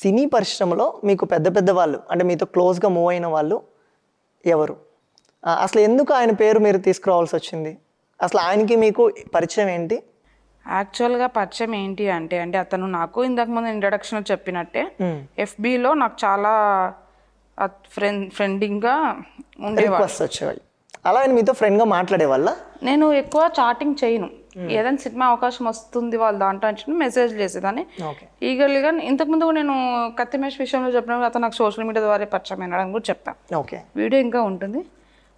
సినీ పరిశ్రమలో మీకు పెద్ద పెద్ద వాళ్ళు అంటే మీతో క్లోజ్గా మూవ్ అయిన వాళ్ళు ఎవరు అసలు ఎందుకు ఆయన పేరు మీరు తీసుకురావాల్సి వచ్చింది అసలు ఆయనకి మీకు పరిచయం ఏంటి యాక్చువల్గా పరిచయం ఏంటి అంటే అంటే అతను నాకు ఇంతకుముందు ముందు ఇంట్రడక్షన్ చెప్పినట్టే ఎఫ్బిలో నాకు చాలా ఫ్రెండ్ ఫ్రెండింగ్గా ఉండేవాళ్ళు అలా ఆయన మీతో ఫ్రెండ్గా మాట్లాడే వాళ్ళ నేను ఎక్కువ చాటింగ్ చేయను Hmm. ఏదైనా సినిమా అవకాశం వస్తుంది వాళ్ళ దాంట్లో అని మెసేజ్ చేసేదాన్ని ఈగర్లీగా ఇంతకుముందు నేను కత్తిమేష్ విషయంలో చెప్పినప్పుడు అతను నాకు సోషల్ మీడియా ద్వారా పరిచయం అని కూడా చెప్పాను వీడియో ఇంకా ఉంటుంది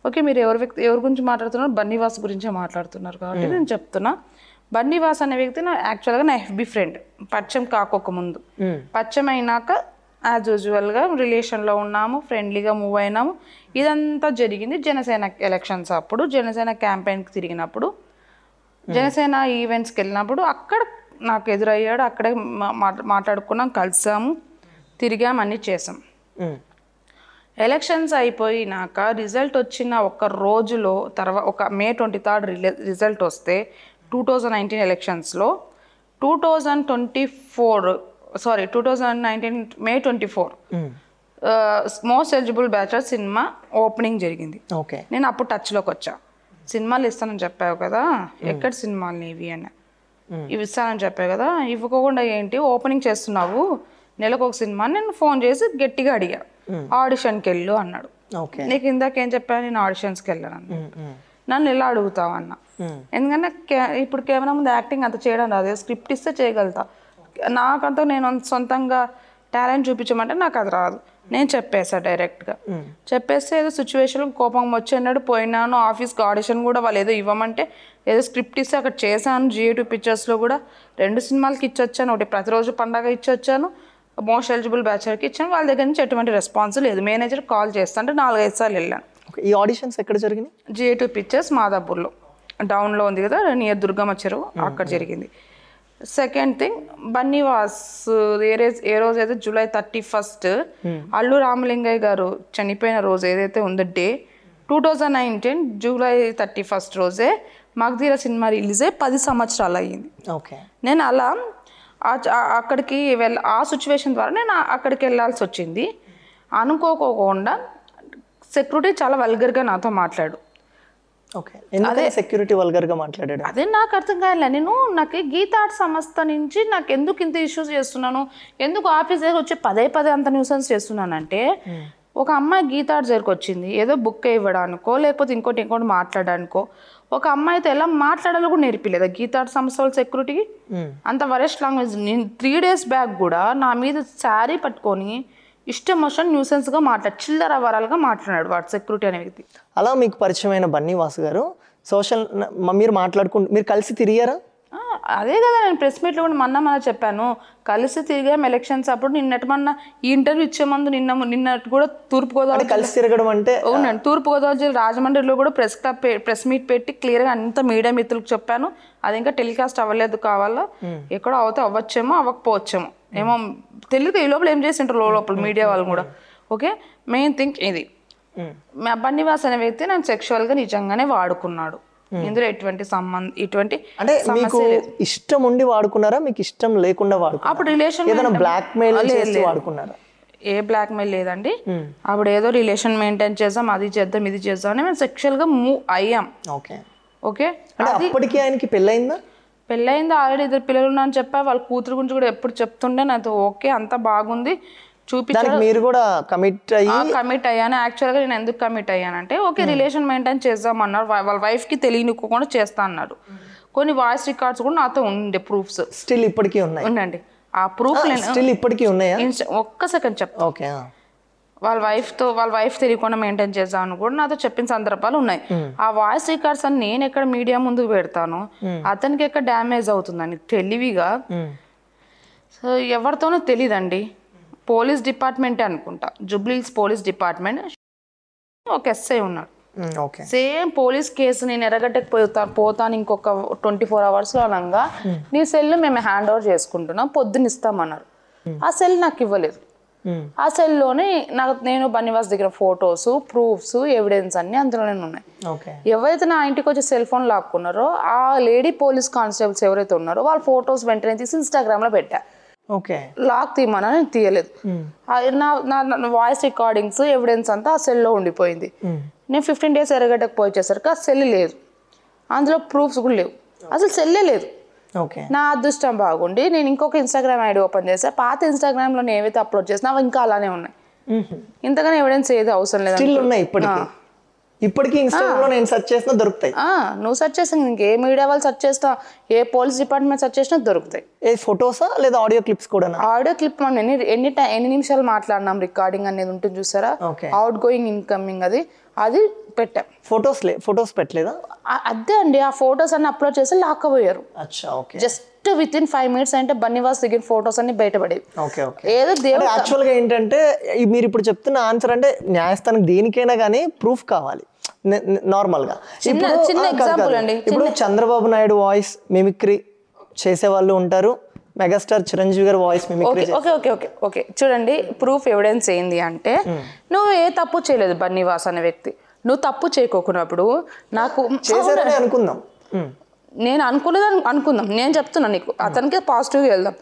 ఓకే మీరు ఎవరి వ్యక్తి ఎవరి గురించి మాట్లాడుతున్నారు బన్నీవాస్ గురించే మాట్లాడుతున్నారు కాబట్టి hmm. నేను చెప్తున్నా బన్నీవాస్ అనే వ్యక్తి నా యాక్చువల్గా నా ఎఫ్బి ఫ్రెండ్ పరిచయం కాకోక ముందు hmm. పరిచయం అయినాక యాజ్ యూజువల్గా రిలేషన్లో ఉన్నాము ఫ్రెండ్లీగా మూవ్ అయినాము ఇదంతా జరిగింది జనసేన ఎలక్షన్స్ అప్పుడు జనసేన క్యాంపెయిన్కి తిరిగినప్పుడు జనసేన ఈవెంట్స్కి వెళ్ళినప్పుడు అక్కడ నాకు ఎదురయ్యాడు అక్కడే మాట్లాడుకున్నాం కలిసాము తిరిగాం అన్ని చేసాం ఎలక్షన్స్ అయిపోయినాక రిజల్ట్ వచ్చిన ఒక రోజులో తర్వాత ఒక మే ట్వంటీ థర్డ్ రిజల్ట్ వస్తే టూ థౌజండ్ నైన్టీన్ ఎలక్షన్స్లో two thousand twenty four sorry two thousand nineteen May twenty four most eligible bachelor cinema opening జరిగింది ఓకే నేను అప్పుడు టచ్లోకి వచ్చాను సినిమాలు ఇస్తానని చెప్పావు కదా ఎక్కడ సినిమాలు నీవి అని ఇవి ఇస్తానని చెప్పావు కదా ఇవ్వకోకుండా ఏంటి ఓపెనింగ్ చేస్తున్నావు నెలకు ఒక సినిమా నేను ఫోన్ చేసి గట్టిగా అడిగా ఆడిషన్కి వెళ్ళు అన్నాడు నీకు ఏం చెప్పాను నేను ఆడిషన్స్కి వెళ్ళాను నన్ను ఎలా అడుగుతావు అన్న ఎందుకంటే ఇప్పుడు కేవలం ముందు యాక్టింగ్ అంత చేయడం రాదు స్క్రిప్ట్ ఇస్తే చేయగలుగుతా నాకంతా నేను సొంతంగా టాలెంట్ చూపించమంటే నాకు అది రాదు నేను చెప్పేసా డైరెక్ట్గా చెప్పేస్తే ఏదో సిచ్యువేషన్ కోపం వచ్చేనాడు పోయినాను ఆఫీస్కి ఆడిషన్ కూడా వాళ్ళు ఏదో ఇవ్వమంటే ఏదో స్క్రిప్ట్ ఇస్తే అక్కడ చేశాను టూ పిక్చర్స్లో కూడా రెండు సినిమాలకి ఇచ్చొచ్చాను ఒకటి ప్రతిరోజు పండగ ఇచ్చొచ్చాను మోస్ట్ ఎలిజిబుల్ బ్యాచర్కి ఇచ్చాను వాళ్ళ దగ్గర నుంచి ఎటువంటి రెస్పాన్స్ లేదు మేనేజర్ కాల్ అంటే నాలుగైదు సార్లు వెళ్ళాను ఈ ఆడిషన్స్ ఎక్కడ జరిగింది టూ పిక్చర్స్ మాదాపూర్లో డౌన్లో ఉంది కదా నియర్ దుర్గమ్మ చెరువు అక్కడ జరిగింది సెకండ్ థింగ్ బన్నీవాస్ ఏ రోజు అయితే July thirty first Allu Ramalingaiah garu చనిపోయిన రోజు ఏదైతే ఉందో day two thousand nineteen July thirty first రోజే మగధీర సినిమా రిలీజ్ అయ్యి పది సంవత్సరాలు అయ్యింది ఓకే నేను అలా అక్కడికి వెళ్ళ ఆ సిచ్యువేషన్ ద్వారా నేను అక్కడికి వెళ్ళాల్సి వచ్చింది అనుకోకోకుండా సెక్యూరిటీ చాలా వల్గర్గా నాతో మాట్లాడు ఓకే అదే సెక్యూరిటీ వల్గర్ గా మాట్లాడాడు అదే నాకు అర్థం కాలే నేను నాకు గీత ఆర్ట్ సంస్థ నుంచి నాకు ఎందుకు ఇంత ఇష్యూస్ చేస్తున్నాను ఎందుకు ఆఫీస్ దగ్గర వచ్చి పదే పదే అంత న్యూసెన్స్ చేస్తున్నానంటే ఒక అమ్మాయి గీత దగ్గరకు వచ్చింది ఏదో బుక్ ఇవ్వడానికో లేకపోతే ఇంకోటి ఇంకోటి మాట్లాడడానికో ఒక అమ్మాయి అయితే ఎలా మాట్లాడాలో కూడా నేర్పిలేదు గీత ఆర్ట్ సంస్థ వాళ్ళ సెక్యూరిటీ అంత వరెస్ట్ లాంగ్వేజ్ నేను త్రీ డేస్ బ్యాక్ కూడా నా మీద శారీ పట్టుకొని ఇష్టం వచ్చిన న్యూసెన్స్గా మాట్లాడు చిల్లర వరాలుగా మాట్లాడాడు వాడు సెక్యూరిటీ అనే వ్యక్తి అలా మీకు పరిచయమైన బన్నీ గారు సోషల్ మీరు మాట్లాడుకుంటు మీరు కలిసి తిరిగారా అదే కదా నేను ప్రెస్ మీట్లో కూడా మొన్న మన చెప్పాను కలిసి తిరిగాం ఎలక్షన్స్ అప్పుడు నిన్నటి మొన్న ఈ ఇంటర్వ్యూ ఇచ్చే ముందు నిన్న నిన్నటి కూడా తూర్పుగోదావరి కలిసి తిరగడం అంటే అవునండి తూర్పుగోదావరి జిల్లా రాజమండ్రిలో కూడా ప్రెస్ క్లబ్ ప్రెస్ మీట్ పెట్టి క్లియర్గా అంత మీడియా మిత్రులకు చెప్పాను అది ఇంకా టెలికాస్ట్ అవ్వలేదు కావాలా ఎక్కడో అవుతే అవ్వచ్చేమో అవ్వకపోవచ్చేమో ఏమో తెలియదు ఈ లోపల ఏం చేసింటారు లోపల hmm. మీడియా వాళ్ళు కూడా ఓకే మెయిన్ థింగ్ ఇది hmm. మా బన్నివాస్ అనే వ్యక్తి నన్ను గా నిజంగానే వాడుకున్నాడు hmm. ఇందులో ఎటువంటి సంబంధం ఇటువంటి అంటే మీకు ఇష్టం ఉండి వాడుకున్నారా మీకు ఇష్టం లేకుండా వాడుకున్నారా అప్పుడు రిలేషన్ ఏదైనా బ్లాక్ మెయిల్ చేసి వాడుకున్నారా ఏ బ్లాక్ మెయిల్ లేదండి అప్పుడు ఏదో రిలేషన్ మెయింటైన్ చేద్దాం అది చేద్దాం ఇది చేద్దాం అని మేము గా మూవ్ అయ్యాం ఓకే ఓకే అంటే అప్పటికి ఆయనకి పెళ్ళైందా పెళ్ళయింది ఆల్రెడీ ఇద్దరు పిల్లలు ఉన్నా అని చెప్పా వాళ్ళ కూతురు గురించి కూడా ఎప్పుడు చెప్తుండే నాతో ఓకే అంత బాగుంది చూపించారు మీరు కూడా కమిట్ అయ్యి కమిట్ అయ్యాను యాక్చువల్ గా నేను ఎందుకు కమిట్ అయ్యానంటే ఓకే రిలేషన్ hmm. మెయింటైన్ చేద్దాం అన్నారు వాళ్ళ వైఫ్ కి తెలియనివ్వకుండా చేస్తా అన్నారు hmm. కొన్ని వాయిస్ రికార్డ్స్ కూడా నాతో ఉండే ప్రూఫ్స్ స్టిల్ ఇప్పటికీ ఉన్నాయి ఉండండి ఆ ప్రూఫ్ స్టిల్ ah, ఇప్పటికీ ఉన్నాయా ఒక్క సెకండ్ చెప్తా ఓకే వాళ్ళ వైఫ్తో వాళ్ళ వైఫ్ తెలియకుండా మెయింటైన్ అని కూడా నాతో చెప్పిన సందర్భాలు ఉన్నాయి ఆ వాయిస్ రికార్డ్స్ అని నేను ఎక్కడ మీడియా ముందు పెడతాను అతనికి ఎక్కడ డ్యామేజ్ అవుతుందని తెలివిగా సో ఎవరితోనో తెలీదండి పోలీస్ డిపార్ట్మెంటే అనుకుంటా జుబ్లీస్ పోలీస్ డిపార్ట్మెంట్ ఒక ఎస్ఐ ఉన్నాడు సేమ్ పోలీస్ కేసు నేను ఎర్రగడ్డకు పోతాను పోతాను ఇంకొక ట్వంటీ ఫోర్ అవర్స్ లో అనగా నీ సెల్ మేము హ్యాండ్ ఓవర్ చేసుకుంటున్నాం పొద్దున్న ఇస్తామన్నారు ఆ సెల్ నాకు ఇవ్వలేదు ఆ సెల్లోనే నాకు నేను బన్నివాస్ దగ్గర ఫొటోస్ ప్రూఫ్స్ ఎవిడెన్స్ అన్ని అందులోనే ఉన్నాయి ఎవరైతే నా ఇంటికి వచ్చి సెల్ ఫోన్ లాక్కున్నారో ఆ లేడీ పోలీస్ కానిస్టేబుల్స్ ఎవరైతే ఉన్నారో వాళ్ళ ఫొటోస్ వెంటనే తీసి లో పెట్టా ఓకే లాక్ తీయమని తీయలేదు నా నా వాయిస్ రికార్డింగ్స్ ఎవిడెన్స్ అంతా ఆ సెల్లో ఉండిపోయింది నేను ఫిఫ్టీన్ డేస్ ఎరగడ్డకు పోయి వచ్చేసరికి ఆ సెల్ లేదు అందులో ప్రూఫ్స్ కూడా లేవు అసలు సెల్లే లేదు నా అదృష్టం బాగుండి నేను ఇంకొక ఇన్స్టాగ్రామ్ ఐడి ఓపెన్ చేసా పాత ఇన్స్టాగ్రామ్లో నేను ఏవైతే అప్లోడ్ చేసినా అవి ఇంకా అలానే ఉన్నాయి ఇంతగానే ఎవిడెన్స్ ఏది అవసరం లేదు నేను సెర్చ్ దొరుకుతాయి నువ్వు సెర్చ్ చేసిన ఇంకే మీడియా వాళ్ళు సెర్చ్ చేస్తా ఏ పోలీస్ డిపార్ట్మెంట్ సెర్చ్ చేసినా దొరుకుతాయి ఏ ఫొటోసా లేదా ఆడియో క్లిప్స్ కూడా ఆడియో క్లిప్ మనం ఎన్ని ఎన్ని ఎన్ని నిమిషాలు మాట్లాడినాం రికార్డింగ్ అనేది ఉంటుంది చూసారా అవుట్ గోయింగ్ ఇన్కమింగ్ అది అది పెట్టా ఫొటోస్ ఫొటోస్ పెట్టలేదా అదే అండి ఆ ఫొటోస్ అన్ని అప్లోడ్ చేసి లాక్కపోయారు okay just within five minutes అంటే బన్నివాస్ దిగిన ఫొటోస్ అన్ని బయటపడేవి ఏదో దేవుడు యాక్చువల్గా ఏంటంటే మీరు ఇప్పుడు చెప్తున్న ఆన్సర్ అంటే న్యాయస్థానం దేనికైనా కానీ ప్రూఫ్ కావాలి నార్మల్గా గా చిన్న ఎగ్జాంపుల్ అండి ఇప్పుడు చంద్రబాబు నాయుడు వాయిస్ మిమిక్రీ చేసే వాళ్ళు ఉంటారు మెగాస్టార్ చిరంజీవి గారి voice okay okay okay okay చూడండి ప్రూఫ్ ఎవిడెన్స్ ఏంది అంటే నువ్వు ఏ తప్పు చేయలేదు బన్నీవాస్ అనే వ్యక్తి నువ్వు తప్పు చేయకోకున్నప్పుడు నాకు అనుకుందాం నేను అనుకున్నదని అనుకుందాం నేను చెప్తున్నా నీకు అతనికి పాజిటివ్గా వెళ్దాం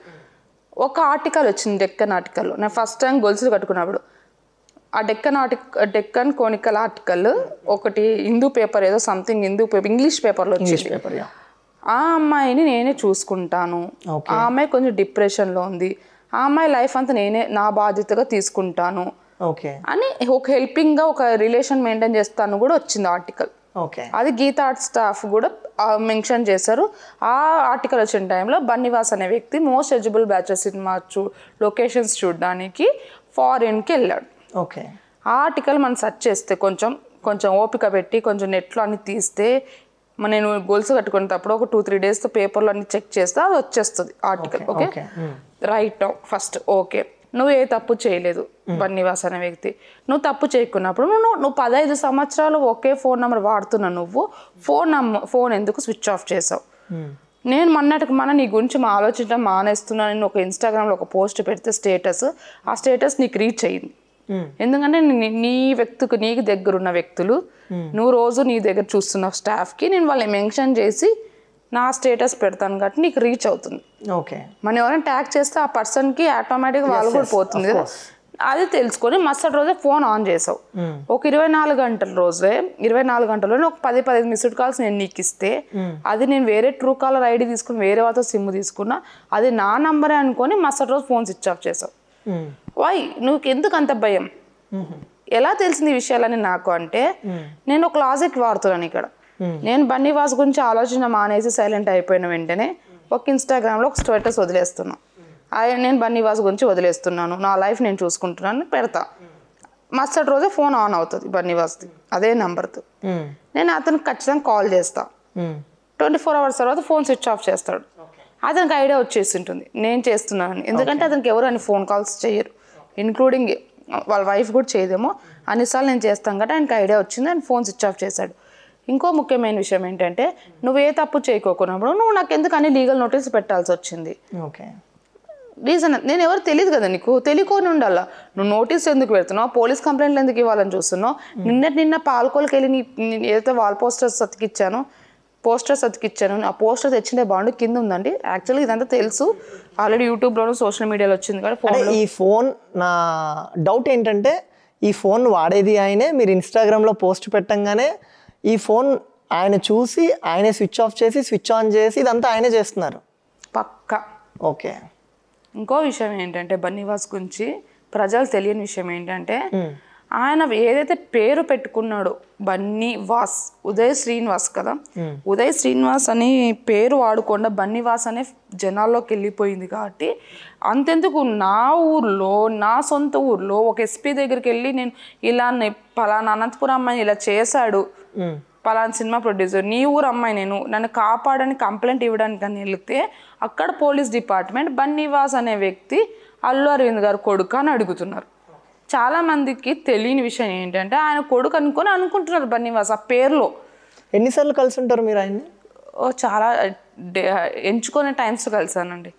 ఒక ఆర్టికల్ వచ్చింది డెక్కన్ ఆర్టికల్ నేను ఫస్ట్ టైం గొలుసులు కట్టుకున్నప్పుడు ఆ డెక్కన్ ఆర్టిక డెక్కన్ కోనికల్ ఆర్టికల్ ఒకటి హిందూ పేపర్ ఏదో సంథింగ్ హిందూ పేపర్ ఇంగ్లీష్ పేపర్లో వచ్చింది పేపర్ ఆ అమ్మాయిని నేనే చూసుకుంటాను ఆ అమ్మాయి కొంచెం డిప్రెషన్లో ఉంది ఆ అమ్మాయి లైఫ్ అంతా నేనే నా బాధ్యతగా తీసుకుంటాను అని ఒక హెల్పింగ్ గా ఒక రిలేషన్ మెయింటైన్ చేస్తాను కూడా వచ్చింది ఆర్టికల్ అది గీత ఆర్ట్ స్టాఫ్ కూడా మెన్షన్ చేశారు ఆ ఆర్టికల్ వచ్చిన టైంలో బన్నివాస్ అనే వ్యక్తి మోస్ట్ ఎలిజిబుల్ బ్యాచెస్ సినిమా చూ లొకేషన్స్ చూడడానికి ఫారిన్కి వెళ్ళాడు ఓకే ఆ ఆర్టికల్ మనం సెర్చ్ చేస్తే కొంచెం కొంచెం ఓపిక పెట్టి కొంచెం నెట్లో అన్ని తీస్తే నేను గొలుసు కట్టుకునేటప్పుడు ఒక టూ త్రీ డేస్తో పేపర్లో అన్ని చెక్ చేస్తే అది వచ్చేస్తుంది article okay right first okay నువ్వు ఏ తప్పు చేయలేదు బన్నీవాస్ అనే వ్యక్తి నువ్వు తప్పు చేయకున్నప్పుడు నువ్వు నువ్వు పదహైదు సంవత్సరాలు ఒకే ఫోన్ నెంబర్ వాడుతున్నావు నువ్వు ఫోన్ నంబర్ ఫోన్ ఎందుకు స్విచ్ ఆఫ్ చేసావు నేను మొన్నటికి మన నీ గురించి మా ఆలోచించడం మానేస్తున్నా నేను ఒక ఇన్స్టాగ్రామ్లో ఒక పోస్ట్ పెడితే స్టేటస్ ఆ స్టేటస్ నీకు రీచ్ అయ్యింది ఎందుకంటే నీ వ్యక్తికి నీకు దగ్గరున్న వ్యక్తులు నువ్వు రోజు నీ దగ్గర చూస్తున్న స్టాఫ్కి నేను వాళ్ళని మెన్షన్ చేసి నా స్టేటస్ పెడతాను కాబట్టి నీకు రీచ్ అవుతుంది ఓకే మనం ఎవరైనా ట్యాగ్ చేస్తే ఆ పర్సన్కి ఆటోమేటిక్గా వాళ్ళు కూడా పోతుంది అది తెలుసుకొని మరుసటి రోజే ఫోన్ ఆన్ చేసావు hmm. ఒక ఇరవై నాలుగు గంటల రోజే ఇరవై నాలుగు గంటల్లోనే ఒక పది పదిహేను మిస్డ్ కాల్స్ నేను నీకు ఇస్తే hmm. అది నేను వేరే ట్రూ కాలర్ ఐడి తీసుకుని వేరే వాళ్ళతో సిమ్ తీసుకున్నా అది నా నంబరే అనుకొని మరుసటి రోజు ఫోన్ స్విచ్ ఆఫ్ చేసావు వై hmm. నువ్వు ఎందుకు అంత భయం ఎలా తెలిసింది ఈ విషయాలని నాకు అంటే నేను ఒక లాజిక్ వాడుతున్నాను ఇక్కడ Hmm. నేను బన్నీవాస్ గురించి ఆలోచన మానేసి సైలెంట్ అయిపోయిన వెంటనే ఒక ఇన్స్టాగ్రామ్లో ఒక స్టేటస్ వదిలేస్తున్నాను ఆయన నేను బన్నీవాస్ గురించి వదిలేస్తున్నాను నా లైఫ్ నేను చూసుకుంటున్నాను పెడతా hmm. మరుసటి రోజే ఫోన్ ఆన్ అవుతుంది బన్నీవాస్ది అదే నెంబర్తో hmm. నేను అతనికి ఖచ్చితంగా కాల్ చేస్తా ట్వంటీ ఫోర్ అవర్స్ తర్వాత ఫోన్ స్విచ్ ఆఫ్ చేస్తాడు అతనికి ఐడియా వచ్చేసి ఉంటుంది నేను చేస్తున్నానని ఎందుకంటే అతనికి ఎవరు అని ఫోన్ కాల్స్ చేయరు ఇన్క్లూడింగ్ వాళ్ళ వైఫ్ కూడా చేయదేమో అన్నిసార్లు నేను చేస్తాను కాబట్టి ఆయనకి ఐడియా వచ్చింది ఆయన ఫోన్ స్విచ్ ఆఫ్ చేశాడు ఇంకో ముఖ్యమైన విషయం ఏంటంటే నువ్వు ఏ తప్పు చేయకోకున్నప్పుడు నువ్వు నాకు ఎందుకని లీగల్ నోటీస్ పెట్టాల్సి వచ్చింది ఓకే రీజన్ నేను ఎవరు తెలియదు కదా నీకు తెలియకొని ఉండాలా నువ్వు నోటీస్ ఎందుకు పెడుతున్నావు పోలీస్ కంప్లైంట్లు ఎందుకు ఇవ్వాలని చూస్తున్నావు నిన్న నిన్న పాల్కోలకి వెళ్ళి నీ ఏదైతే వాల్ పోస్టర్స్ అతికిచ్చానో పోస్టర్స్ అతికిచ్చాను ఆ పోస్టర్ తెచ్చిండే బాండ్ కింద ఉందండి యాక్చువల్గా ఇదంతా తెలుసు ఆల్రెడీ యూట్యూబ్లోనూ సోషల్ మీడియాలో వచ్చింది కాబట్టి ఈ ఫోన్ నా డౌట్ ఏంటంటే ఈ ఫోన్ వాడేది ఆయనే మీరు ఇన్స్టాగ్రామ్లో పోస్ట్ పెట్టంగానే ఈ ఫోన్ ఆయన చూసి ఆయనే స్విచ్ ఆఫ్ చేసి స్విచ్ ఆన్ చేసి ఇదంతా ఆయనే చేస్తున్నారు పక్క ఓకే ఇంకో విషయం ఏంటంటే బన్నీవాస్ గురించి ప్రజలు తెలియని విషయం ఏంటంటే ఆయన ఏదైతే పేరు పెట్టుకున్నాడో బన్నీ వాస్ ఉదయ్ శ్రీనివాస్ కదా ఉదయ్ శ్రీనివాస్ అని పేరు వాడుకుండా బన్నీ వాస్ అనే జనాల్లోకి వెళ్ళిపోయింది కాబట్టి అంతెందుకు నా ఊర్లో నా సొంత ఊర్లో ఒక ఎస్పీ దగ్గరికి వెళ్ళి నేను ఇలా పలానా అనంతపురం అమ్మాయిని ఇలా చేశాడు పలానా సినిమా ప్రొడ్యూసర్ నీ ఊరు అమ్మాయి నేను నన్ను కాపాడని కంప్లైంట్ ఇవ్వడానికి అని వెళితే అక్కడ పోలీస్ డిపార్ట్మెంట్ బన్నీవాస్ అనే వ్యక్తి అల్లు అరవింద్ గారు కొడుకు అని అడుగుతున్నారు చాలామందికి తెలియని విషయం ఏంటంటే ఆయన కొడుకు అనుకొని అనుకుంటున్నారు బన్నీవాస్ ఆ పేర్లో ఎన్నిసార్లు కలిసి ఉంటారు మీరు ఆయన్ని చాలా ఎంచుకునే టైమ్స్ కలిసానండి